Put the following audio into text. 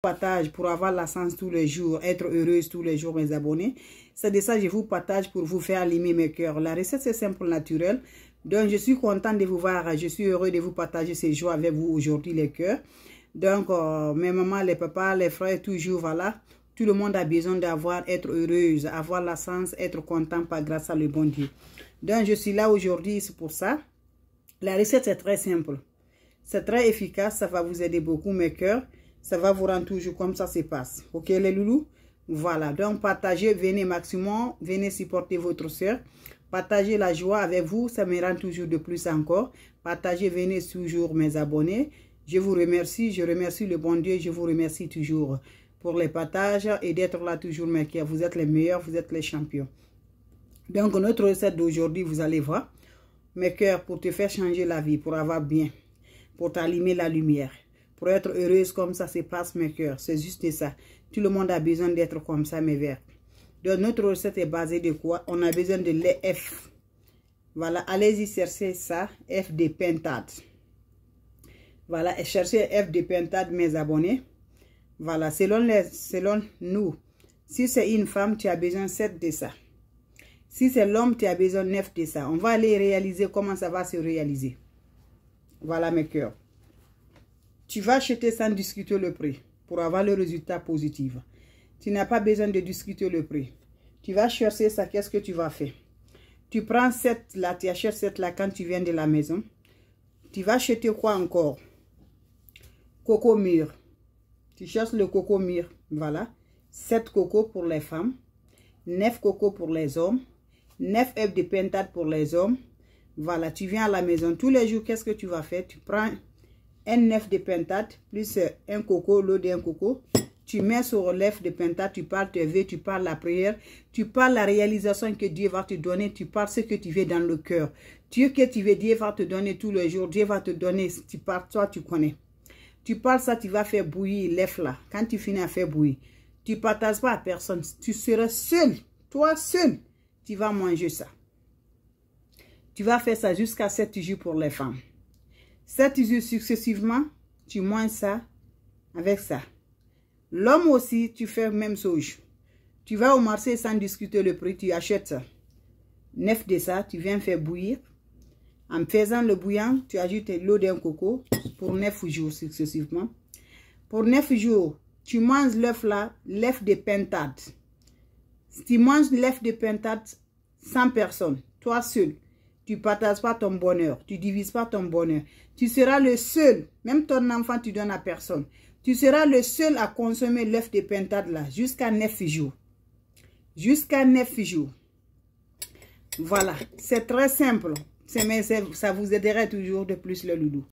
partage pour avoir la sens tous les jours, être heureuse tous les jours, mes abonnés. C'est de ça que je vous partage pour vous faire allumer mes cœurs. La recette, c'est simple, naturel. Donc, je suis contente de vous voir. Je suis heureux de vous partager ces joies avec vous aujourd'hui, les cœurs. Donc, euh, mes mamans, les papas, les frères, toujours, voilà. Tout le monde a besoin d'avoir, être heureuse, avoir la sens, être content par grâce à le bon Dieu. Donc, je suis là aujourd'hui, c'est pour ça. La recette, c'est très simple. C'est très efficace, ça va vous aider beaucoup, mes cœurs ça va vous rendre toujours comme ça se passe. Ok les loulous Voilà, donc partagez, venez maximum, venez supporter votre soeur. Partagez la joie avec vous, ça me rend toujours de plus encore. Partagez, venez toujours mes abonnés. Je vous remercie, je remercie le bon Dieu, je vous remercie toujours pour les partages et d'être là toujours, mes cœurs. Vous êtes les meilleurs, vous êtes les champions. Donc, notre recette d'aujourd'hui, vous allez voir. Mes cœurs, pour te faire changer la vie, pour avoir bien, pour t'allumer la lumière. Pour être heureuse comme ça se passe, mes cœurs. C'est juste ça. Tout le monde a besoin d'être comme ça, mes verts. Donc, notre recette est basée de quoi On a besoin de lait F. Voilà, allez-y chercher ça, F de pentade. Voilà, et cherchez F de pentade, mes abonnés. Voilà, selon, selon nous, si c'est une femme, tu as besoin 7 de ça. Si c'est l'homme, tu as besoin 9 de ça. On va aller réaliser comment ça va se réaliser. Voilà mes cœurs. Tu vas acheter sans discuter le prix pour avoir le résultat positif. Tu n'as pas besoin de discuter le prix. Tu vas chercher ça, qu'est-ce que tu vas faire Tu prends cette là, tu achètes cette là quand tu viens de la maison. Tu vas acheter quoi encore Coco mûr. Tu cherches le coco mûr. voilà. 7 cocos pour les femmes, 9 cocos pour les hommes, 9 œufs de pentate pour les hommes. Voilà, tu viens à la maison tous les jours, qu'est-ce que tu vas faire Tu prends un œuf de pentate plus euh, un coco, l'eau d'un coco. Tu mets sur l'œuf de pentate, tu parles tes vœux, tu parles la prière, tu parles la réalisation que Dieu va te donner, tu parles ce que tu veux dans le cœur. Dieu que tu veux, Dieu va te donner tout le jour, Dieu va te donner, tu parles, toi tu connais. Tu parles ça, tu vas faire bouillir l'œuf là. Quand tu finis à faire bouillir, tu ne partages pas à personne, tu seras seul, toi seul, tu vas manger ça. Tu vas faire ça jusqu'à 7 jours pour les femmes. 7 usures successivement, tu manges ça avec ça. L'homme aussi, tu fais même sauge Tu vas au marché sans discuter le prix, tu achètes ça. Neuf de ça, tu viens faire bouillir. En faisant le bouillant, tu ajoutes l'eau d'un coco pour neuf jours successivement. Pour neuf jours, tu manges l'œuf là, l'œuf de pentade. Tu manges l'œuf de pentade sans personne, toi seul. Tu partages pas ton bonheur. Tu divises pas ton bonheur. Tu seras le seul. Même ton enfant, tu donnes à personne. Tu seras le seul à consommer l'œuf de pentade là jusqu'à neuf jours. Jusqu'à neuf jours. Voilà, c'est très simple. Mais ça vous aiderait toujours de plus le loulou.